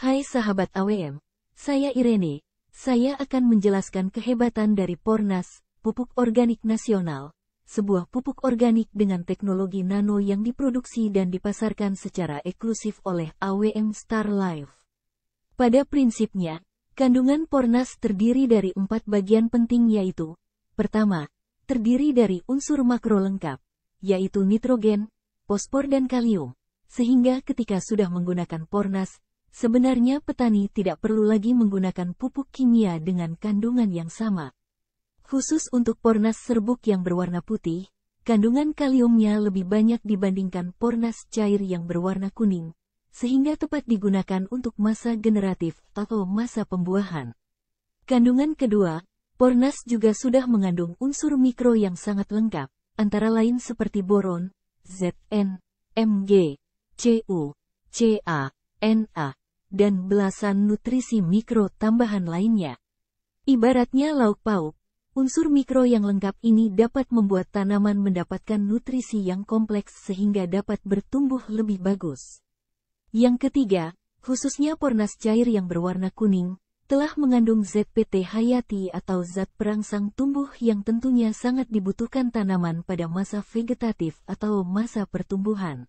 Hai sahabat AWM, saya Irene. Saya akan menjelaskan kehebatan dari Pornas, pupuk organik nasional, sebuah pupuk organik dengan teknologi nano yang diproduksi dan dipasarkan secara eksklusif oleh AWM Star Life. Pada prinsipnya, kandungan Pornas terdiri dari empat bagian penting yaitu, pertama, terdiri dari unsur makro lengkap, yaitu nitrogen, fosfor dan kalium, sehingga ketika sudah menggunakan Pornas, Sebenarnya petani tidak perlu lagi menggunakan pupuk kimia dengan kandungan yang sama. Khusus untuk pornas serbuk yang berwarna putih, kandungan kaliumnya lebih banyak dibandingkan pornas cair yang berwarna kuning, sehingga tepat digunakan untuk masa generatif atau masa pembuahan. Kandungan kedua, pornas juga sudah mengandung unsur mikro yang sangat lengkap, antara lain seperti boron, Zn, Mg, Cu, Ca, Na, dan belasan nutrisi mikro tambahan lainnya. Ibaratnya lauk pauk, unsur mikro yang lengkap ini dapat membuat tanaman mendapatkan nutrisi yang kompleks sehingga dapat bertumbuh lebih bagus. Yang ketiga, khususnya pornas cair yang berwarna kuning, telah mengandung ZPT hayati atau zat perangsang tumbuh yang tentunya sangat dibutuhkan tanaman pada masa vegetatif atau masa pertumbuhan.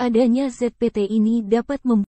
Adanya ZPT ini dapat membuat